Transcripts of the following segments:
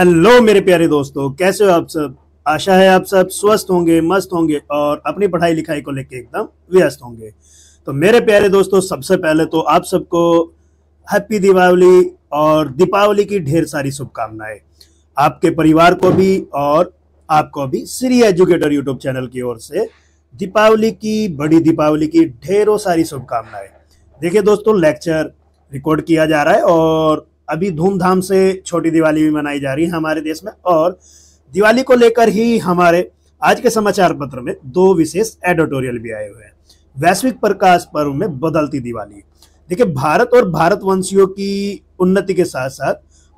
hello मेरे प्यारे दोस्तों कैसे हो आप सब आशा है आप सब स्वस्थ होंगे मस्त होंगे और अपनी पढ़ाई लिखाई को लेके एकदम व्यस्त होंगे तो मेरे प्यारे दोस्तों सबसे पहले तो आप सबको हैप्पी दीपावली और दीपावली की ढेर सारी शुभकामनाएं आपके परिवार को भी और आपको भी श्री एजुकेटर यूट्यूब चैनल की ओर से दीपावली की बड़ी दीपावली की ढेरों सारी शुभकामनाएं देखिए दोस्तों लेक्चर रिकॉर्ड किया जा रहा है और अभी धूमधाम से छोटी दिवाली भी मनाई जा रही है हमारे देश में और दिवाली को लेकर ही हमारे आज के समाचार पत्र में दो विशेष एडिटोरियल भी आए हुए हैं वैश्विक प्रकाश पर्व में बदलती दिवाली देखिए भारत और भारत वंशियों की उन्नति के साथ साथ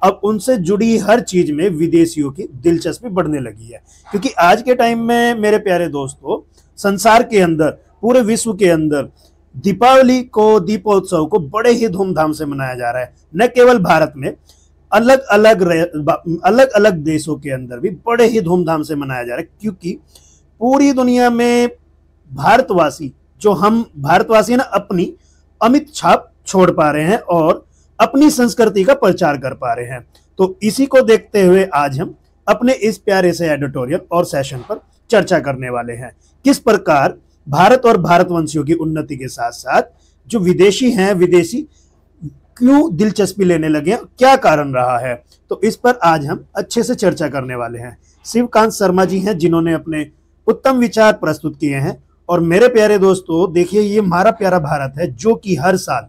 अब उनसे जुड़ी हर चीज में विदेशियों की दिलचस्पी बढ़ने लगी है क्योंकि आज के टाइम में मेरे प्यारे दोस्तों संसार के अंदर पूरे विश्व के अंदर दीपावली को दीपोत्सव को बड़े ही धूमधाम से मनाया जा रहा है न केवल भारत में अलग अलग अलग अलग देशों के अंदर भी बड़े ही धूमधाम से मनाया जा रहा है क्योंकि पूरी दुनिया में भारतवासी जो हम भारतवासी ना अपनी अमित छाप छोड़ पा रहे हैं और अपनी संस्कृति का प्रचार कर पा रहे हैं तो इसी को देखते हुए आज हम अपने इस प्यारे से एडिटोरियल और सेशन पर चर्चा करने वाले हैं किस प्रकार भारत और भारतवंशियों की उन्नति के साथ साथ जो विदेशी हैं विदेशी क्यों दिलचस्पी लेने लगे क्या कारण रहा है तो इस पर आज हम अच्छे से चर्चा करने वाले हैं शिवकांत शर्मा जी हैं जिन्होंने अपने उत्तम विचार प्रस्तुत किए हैं और मेरे प्यारे दोस्तों देखिए ये हमारा प्यारा भारत है जो कि हर साल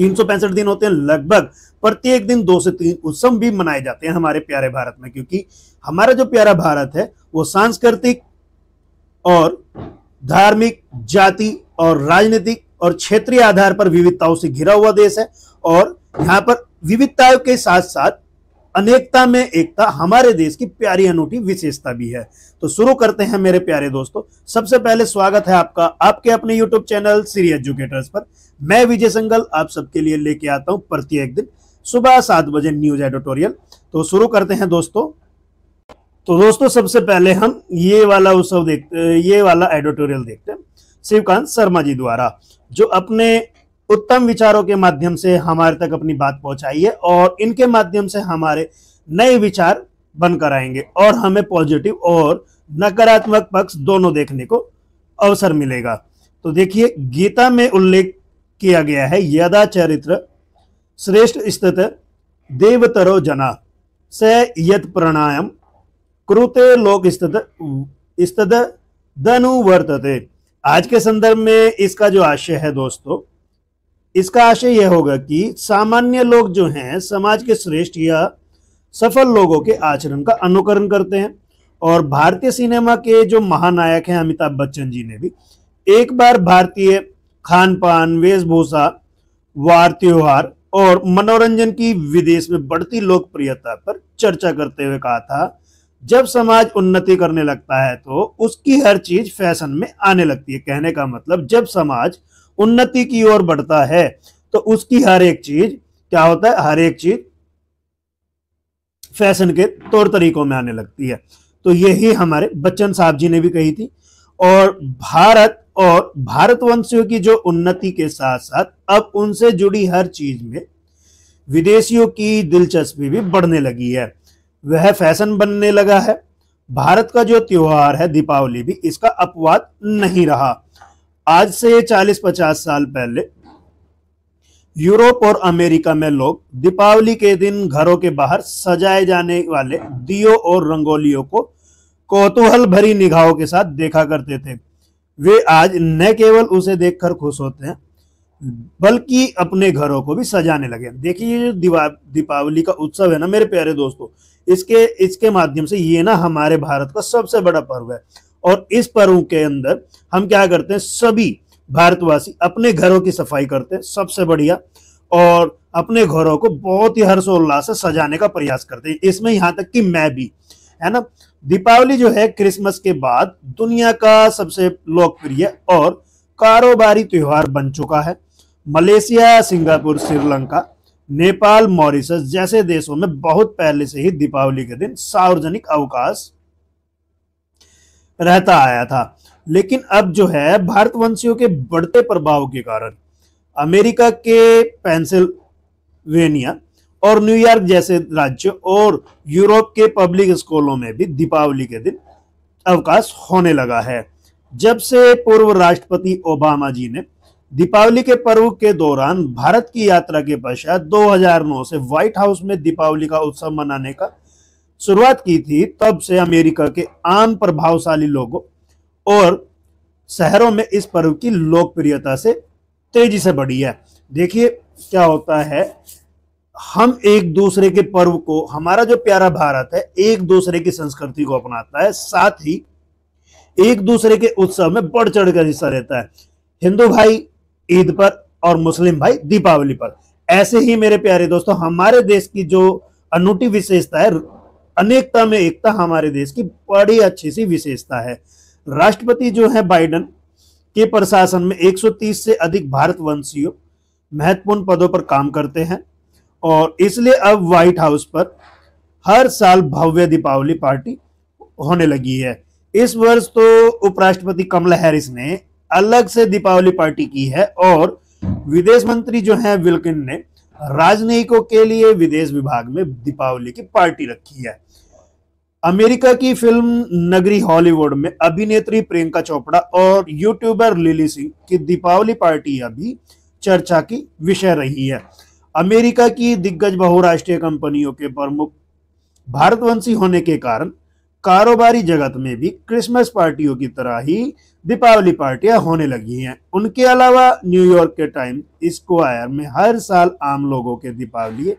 तीन दिन होते हैं लगभग प्रत्येक दिन दो से तीन उत्सव भी मनाए जाते हैं हमारे प्यारे भारत में क्योंकि हमारा जो प्यारा भारत है वो सांस्कृतिक और धार्मिक जाति और राजनीतिक और क्षेत्रीय आधार पर विविधताओं से घिरा हुआ देश है और यहाँ पर विविधताओं के साथ साथ अनेकता में एकता हमारे देश की प्यारी अनूठी विशेषता भी है तो शुरू करते हैं मेरे प्यारे दोस्तों सबसे पहले स्वागत है आपका आपके अपने यूट्यूब चैनल सीरी एजुकेटर्स पर मैं विजय संगल आप सबके लिए लेके आता हूँ प्रत्येक दिन सुबह सात बजे न्यूज एडिटोरियल तो शुरू करते हैं दोस्तों तो दोस्तों सबसे पहले हम ये वाला उत्सव देखते ये वाला एडिटोरियल देखते हैं शिवकांत शर्मा जी द्वारा जो अपने उत्तम विचारों के माध्यम से हमारे तक अपनी बात पहुंचाई है और इनके माध्यम से हमारे नए विचार बनकर आएंगे और हमें पॉजिटिव और नकारात्मक पक्ष दोनों देखने को अवसर मिलेगा तो देखिए गीता में उल्लेख किया गया है यदा चरित्र श्रेष्ठ स्थित देवतरो जना स यत प्राणायाम कृते लोक स्तद स्तद वर्तते आज के संदर्भ में इसका जो आशय है दोस्तों इसका आशय यह होगा कि सामान्य लोग जो हैं समाज के श्रेष्ठ या सफल लोगों के आचरण का अनुकरण करते हैं और भारतीय सिनेमा के जो महानायक हैं अमिताभ बच्चन जी ने भी एक बार भारतीय खान पान वेशभूषा वार त्योहार और मनोरंजन की विदेश में बढ़ती लोकप्रियता पर चर्चा करते हुए कहा था जब समाज उन्नति करने लगता है तो उसकी हर चीज फैशन में आने लगती है कहने का मतलब जब समाज उन्नति की ओर बढ़ता है तो उसकी हर एक चीज क्या होता है हर एक चीज फैशन के तौर तरीकों में आने लगती है तो यही हमारे बच्चन साहब जी ने भी कही थी और भारत और भारतवंशियों की जो उन्नति के साथ साथ अब उनसे जुड़ी हर चीज में विदेशियों की दिलचस्पी भी बढ़ने लगी है वह फैशन बनने लगा है भारत का जो त्योहार है दीपावली भी इसका अपवाद नहीं रहा आज से 40-50 साल पहले यूरोप और अमेरिका में लोग दीपावली के दिन घरों के बाहर सजाए जाने वाले दियो और रंगोलियों को कौतूहल भरी निगाहों के साथ देखा करते थे वे आज न केवल उसे देखकर खुश होते हैं बल्कि अपने घरों को भी सजाने लगे देखिए जो दीपावली का उत्सव है ना मेरे प्यारे दोस्तों इसके इसके माध्यम से ये ना हमारे भारत का सबसे बड़ा पर्व है और इस पर्व के अंदर हम क्या करते हैं सभी भारतवासी अपने घरों की सफाई करते हैं सबसे बढ़िया और अपने घरों को बहुत ही हर्षोल्लास से सजाने का प्रयास करते हैं इसमें यहाँ तक कि मैं भी है ना दीपावली जो है क्रिसमस के बाद दुनिया का सबसे लोकप्रिय और कारोबारी त्योहार बन चुका है Malaysia Singapore Sri Lanka Nepal Mauritius जैसे देशों में बहुत पहले से ही दीपावली के दिन सार्वजनिक अवकाश रहता आया था लेकिन अब जो है भारतवंशियों के बढ़ते प्रभाव के कारण अमेरिका के पेंसिल्वेनिया और न्यूयॉर्क जैसे राज्यों और यूरोप के पब्लिक स्कूलों में भी दीपावली के दिन अवकाश होने लगा है जब से पूर्व राष्ट्रपति ओबामा जी ने दीपावली के पर्व के दौरान भारत की यात्रा के पश्चात 2009 से व्हाइट हाउस में दीपावली का उत्सव मनाने का शुरुआत की थी तब से अमेरिका के आम प्रभावशाली लोगों और शहरों में इस पर्व की लोकप्रियता से तेजी से बढ़ी है देखिए क्या होता है हम एक दूसरे के पर्व को हमारा जो प्यारा भारत है एक दूसरे की संस्कृति को अपनाता है साथ ही एक दूसरे के उत्सव में बढ़ चढ़ कर हिस्सा लेता है हिंदू भाई ईद पर और मुस्लिम भाई दीपावली पर ऐसे ही मेरे प्यारे दोस्तों हमारे देश की जो अनूठी विशेषता है अनेकता में एकता हमारे देश की बड़ी अच्छी सी विशेषता है राष्ट्रपति जो है बाइडन के प्रशासन में 130 से अधिक भारतवंशियों महत्वपूर्ण पदों पर काम करते हैं और इसलिए अब व्हाइट हाउस पर हर साल भव्य दीपावली पार्टी होने लगी है इस वर्ष तो उपराष्ट्रपति कमला हैरिस ने अलग से दीपावली पार्टी की है और विदेश मंत्री जो है विल्किन ने राजनयिकों के लिए विदेश विभाग में दीपावली की पार्टी रखी है अमेरिका की फिल्म नगरी हॉलीवुड में अभिनेत्री प्रियंका चोपड़ा और यूट्यूबर लिली सिंह की दीपावली पार्टी अभी चर्चा की विषय रही है अमेरिका की दिग्गज बहुराष्ट्रीय कंपनियों के प्रमुख भारतवंशी होने के कारण कारोबारी जगत में भी क्रिसमस पार्टियों की तरह ही दीपावली पार्टियां होने लगी हैं उनके अलावा न्यूयॉर्क के टाइम स्क्वायर में हर साल आम लोगों के दीपावली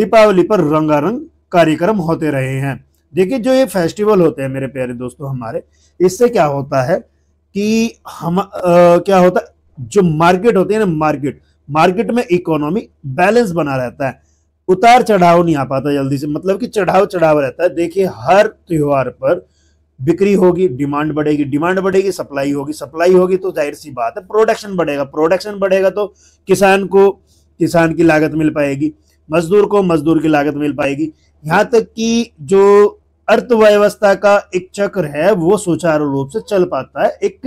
दीपावली पर रंगारंग कार्यक्रम होते रहे हैं देखिए जो ये फेस्टिवल होते हैं मेरे प्यारे दोस्तों हमारे इससे क्या होता है कि हम आ, क्या होता है जो मार्केट होती है ना मार्केट मार्केट में इकोनॉमी बैलेंस बना रहता है उतार चढ़ाव नहीं आ पाता जल्दी से मतलब कि चढ़ाव चढ़ाव रहता है देखिए हर त्योहार पर बिक्री होगी डिमांड बढ़ेगी डिमांड बढ़ेगी सप्लाई होगी सप्लाई होगी तो जाहिर सी बात है प्रोडक्शन बढ़ेगा प्रोडक्शन बढ़ेगा तो किसान को किसान की लागत मिल पाएगी मजदूर को मजदूर की लागत मिल पाएगी यहाँ तक कि जो अर्थव्यवस्था का एक चक्र है वो सुचारू रूप से चल पाता है एक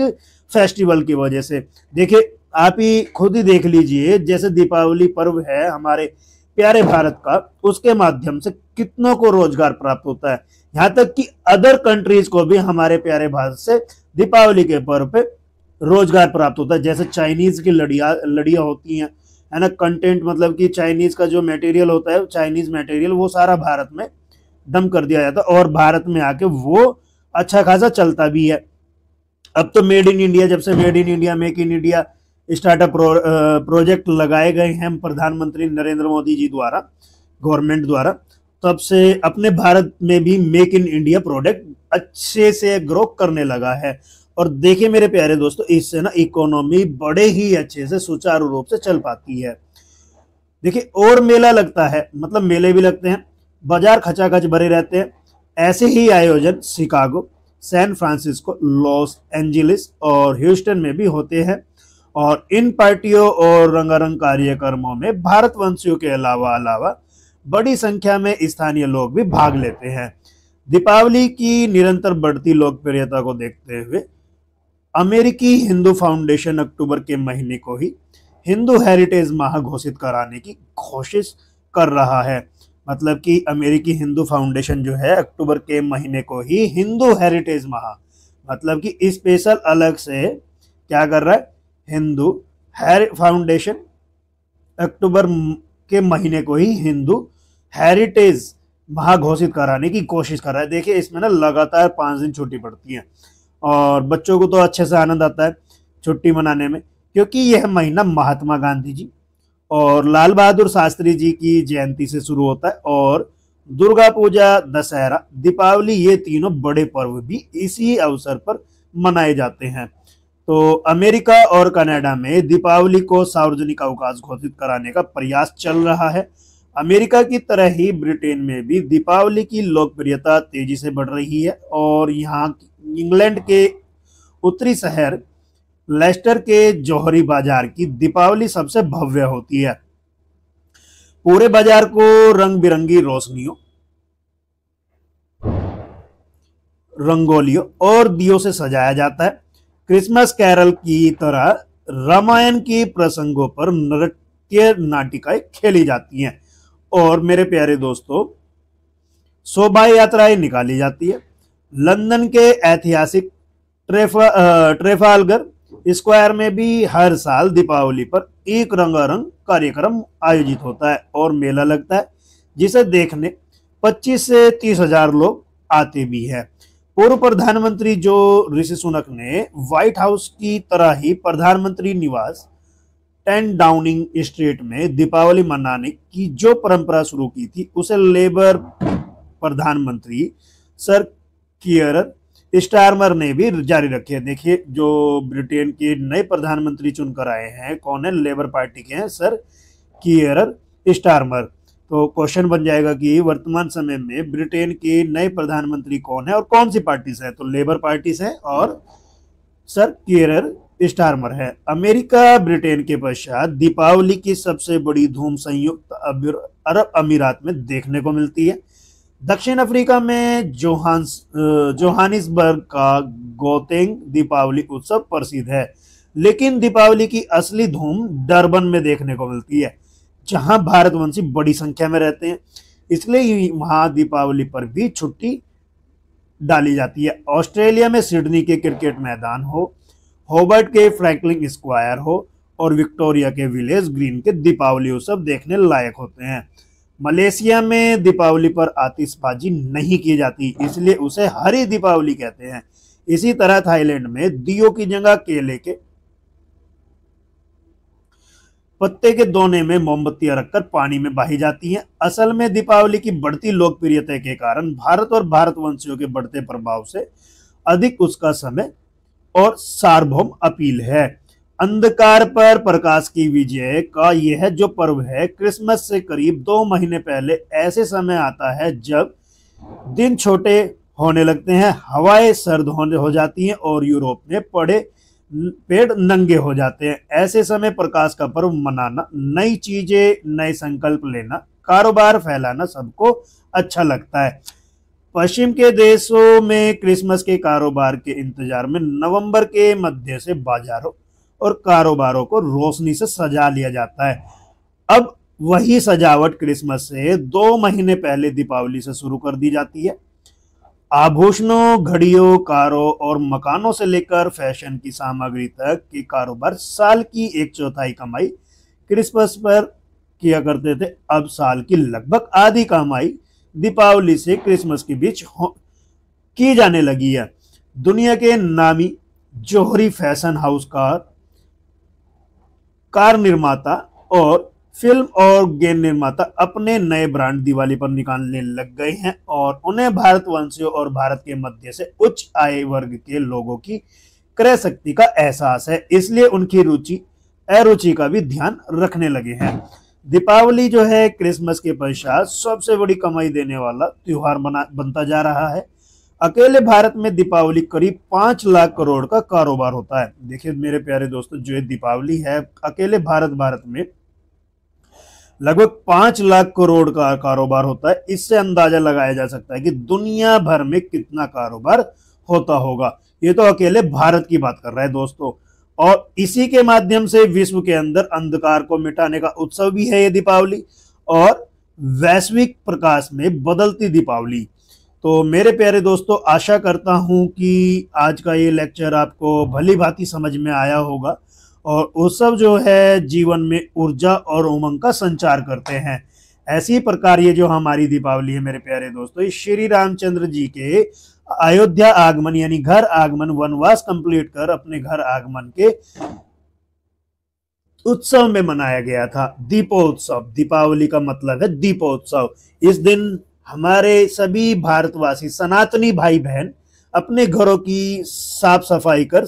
फेस्टिवल की वजह से देखिये आप ही खुद ही देख लीजिए जैसे दीपावली पर्व है हमारे प्यारे भारत का उसके माध्यम से कितनों को रोजगार प्राप्त होता है यहाँ तक कि अदर कंट्रीज को भी हमारे प्यारे भारत से दीपावली के पर्व पे रोजगार प्राप्त होता है जैसे चाइनीज की लड़िया लड़िया होती हैं है ना कंटेंट मतलब कि चाइनीज का जो मटेरियल होता है चाइनीज मटेरियल वो सारा भारत में दम कर दिया जाता है और भारत में आके वो अच्छा खासा चलता भी है अब तो मेड इन इंडिया जब से made in India make in India startup pro, project लगाए गए हैं प्रधानमंत्री नरेंद्र मोदी जी द्वारा गवर्नमेंट द्वारा तब से अपने भारत में भी मेक इन इंडिया प्रोडक्ट अच्छे से ग्रो करने लगा है और देखिए मेरे प्यारे दोस्तों इससे ना इकोनॉमी बड़े ही अच्छे से सुचारू रूप से चल पाती है देखिए और मेला लगता है मतलब मेले भी लगते हैं बाजार खचाखच भरे रहते हैं ऐसे ही आयोजन Chicago San Francisco Los Angeles और ह्यूस्टन में भी होते हैं और इन पार्टियों और रंगारंग कार्यक्रमों में भारतवंशियों के अलावा अलावा बड़ी संख्या में स्थानीय लोग भी भाग लेते हैं दीपावली की निरंतर बढ़ती लोकप्रियता को देखते हुए अमेरिकी हिंदू फाउंडेशन अक्टूबर के महीने को ही हिंदू हेरिटेज माह घोषित कराने की कोशिश कर रहा है मतलब कि अमेरिकी हिंदू फाउंडेशन जो है अक्टूबर के महीने को ही हिंदू हेरिटेज माह मतलब कि स्पेशल अलग से क्या कर रहा है हिंदू हेर फाउंडेशन अक्टूबर के महीने को ही हिंदू हेरिटेज महा घोषित कराने की कोशिश कर रहा है देखिए इसमें ना लगातार पाँच दिन छुट्टी पड़ती है और बच्चों को तो अच्छे से आनंद आता है छुट्टी मनाने में क्योंकि यह महीना महात्मा गांधी जी और लाल बहादुर शास्त्री जी की जयंती से शुरू होता है और दुर्गा पूजा दशहरा दीपावली ये तीनों बड़े पर्व भी इसी अवसर पर मनाए जाते हैं तो अमेरिका और कनाडा में दीपावली को सार्वजनिक अवकाश घोषित कराने का प्रयास चल रहा है अमेरिका की तरह ही ब्रिटेन में भी दीपावली की लोकप्रियता तेजी से बढ़ रही है और यहाँ इंग्लैंड के उत्तरी शहर लेस्टर के जौहरी बाजार की दीपावली सबसे भव्य होती है पूरे बाजार को रंग बिरंगी रोशनियों रंगोलियों और दियों से सजाया जाता है क्रिसमस कैरल की तरह रामायण के प्रसंगों पर नृत्य नाटिकाएं खेली जाती हैं और मेरे प्यारे दोस्तों शोभा यात्राएं निकाली जाती है लंदन के ऐतिहासिक ट्रेफा ट्रेफालगर स्क्वायर में भी हर साल दीपावली पर एक रंगारंग कार्यक्रम आयोजित होता है और मेला लगता है जिसे देखने 25 से तीस हजार लोग आते भी हैं पूर्व प्रधानमंत्री जो ऋषि सुनक ने व्हाइट हाउस की तरह ही प्रधानमंत्री निवास टेन डाउनिंग स्ट्रीट में दीपावली मनाने की जो परंपरा शुरू की थी उसे लेबर प्रधानमंत्री सर कियर स्टारमर ने भी जारी रखी है देखिए जो ब्रिटेन के नए प्रधानमंत्री चुनकर आए हैं कौन है लेबर पार्टी के हैं सर कियर स्टारमर तो क्वेश्चन बन जाएगा कि वर्तमान समय में ब्रिटेन के नए प्रधानमंत्री कौन है और कौन सी पार्टी से है तो लेबर पार्टी से और सर केरर स्टार्मर है अमेरिका ब्रिटेन के पश्चात दीपावली की सबसे बड़ी धूम संयुक्त अरब अमीरात में देखने को मिलती है दक्षिण अफ्रीका में जोहान्स जोहानिसबर्ग का गोतेंग दीपावली उत्सव प्रसिद्ध है लेकिन दीपावली की असली धूम डरबन में देखने को मिलती है जहां भारतवंशी बड़ी संख्या में रहते हैं इसलिए वहां दीपावली पर भी छुट्टी डाली जाती है ऑस्ट्रेलिया में सिडनी के क्रिकेट मैदान हो होबर्ट के फ्रैंकलिन स्क्वायर हो और विक्टोरिया के विलेज ग्रीन के दीपावली उत्सव देखने लायक होते हैं मलेशिया में दीपावली पर आतिशबाजी नहीं की जाती इसलिए उसे हरी दीपावली कहते हैं इसी तरह थाईलैंड में दियो की जगह केले के पत्ते के दोने में मोमबत्तियां रखकर पानी में बाही जाती हैं असल में दीपावली की बढ़ती लोकप्रियता के कारण भारत और भारतवंशियों के बढ़ते प्रभाव से अधिक उसका समय और सार्वभौम अपील है अंधकार पर प्रकाश की विजय का यह जो पर्व है क्रिसमस से करीब दो महीने पहले ऐसे समय आता है जब दिन छोटे होने लगते हैं हवाएं सर्द होने हो जाती हैं और यूरोप में पड़े पेड़ नंगे हो जाते हैं ऐसे समय प्रकाश का पर्व मनाना नई चीजें नए संकल्प लेना कारोबार फैलाना सबको अच्छा लगता है पश्चिम के देशों में क्रिसमस के कारोबार के इंतजार में नवंबर के मध्य से बाजारों और कारोबारों को रोशनी से सजा लिया जाता है अब वही सजावट क्रिसमस से दो महीने पहले दीपावली से शुरू कर दी जाती है आभूषणों घड़ियों कारों और मकानों से लेकर फैशन की सामग्री तक के कारोबार साल की एक चौथाई कमाई क्रिसमस पर किया करते थे अब साल की लगभग आधी कमाई दीपावली से क्रिसमस के बीच की जाने लगी है दुनिया के नामी जोहरी फैशन हाउस का कार निर्माता और फिल्म और गेम निर्माता अपने नए ब्रांड दिवाली पर निकालने लग गए हैं और उन्हें वंशियों और भारत के मध्य से उच्च आय वर्ग के लोगों की क्रय शक्ति का एहसास है इसलिए उनकी रुचि अरुचि का भी ध्यान रखने लगे हैं दीपावली जो है क्रिसमस के पश्चात सबसे बड़ी कमाई देने वाला त्योहार बना बनता जा रहा है अकेले भारत में दीपावली करीब पांच लाख करोड़ का कारोबार होता है देखिए मेरे प्यारे दोस्तों जो दीपावली है अकेले भारत भारत में लगभग पांच लाख करोड़ का कारोबार होता है इससे अंदाजा लगाया जा सकता है कि दुनिया भर में कितना कारोबार होता होगा ये तो अकेले भारत की बात कर रहा है दोस्तों और इसी के माध्यम से विश्व के अंदर अंधकार को मिटाने का उत्सव भी है ये दीपावली और वैश्विक प्रकाश में बदलती दीपावली तो मेरे प्यारे दोस्तों आशा करता हूं कि आज का ये लेक्चर आपको भली भांति समझ में आया होगा और उत्सव जो है जीवन में ऊर्जा और उमंग का संचार करते हैं ऐसी प्रकार ये जो हमारी दीपावली है मेरे प्यारे दोस्तों इस श्री रामचंद्र जी के अयोध्या आगमन यानी घर आगमन वनवास कंप्लीट कर अपने घर आगमन के उत्सव में मनाया गया था दीपोत्सव दीपावली का मतलब है दीपोत्सव इस दिन हमारे सभी भारतवासी सनातनी भाई बहन अपने घरों की साफ सफाई कर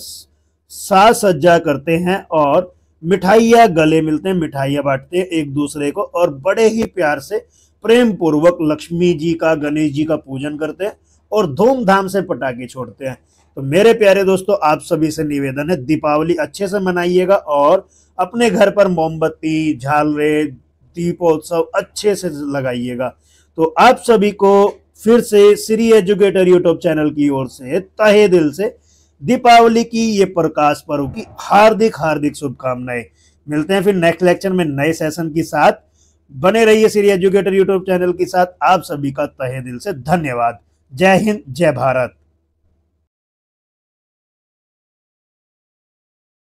साज सज्जा करते हैं और मिठाइयाँ गले मिलते हैं मिठाइयाँ बांटते हैं एक दूसरे को और बड़े ही प्यार से प्रेम पूर्वक लक्ष्मी जी का गणेश जी का पूजन करते हैं और धूमधाम से पटाखे छोड़ते हैं तो मेरे प्यारे दोस्तों आप सभी से निवेदन है दीपावली अच्छे से मनाइएगा और अपने घर पर मोमबत्ती झालरे दीपोत्सव अच्छे से लगाइएगा तो आप सभी को फिर से श्री एजुकेटर यूट्यूब चैनल की ओर से तहे दिल से दीपावली की ये प्रकाश पर्व की हार्दिक हार्दिक शुभकामनाएं मिलते हैं फिर नेक्स्ट लेक्चर में नए सेशन के साथ बने रहिए श्री एजुकेटर यूट्यूब चैनल के साथ आप सभी का तहे दिल से धन्यवाद जय हिंद जय भारत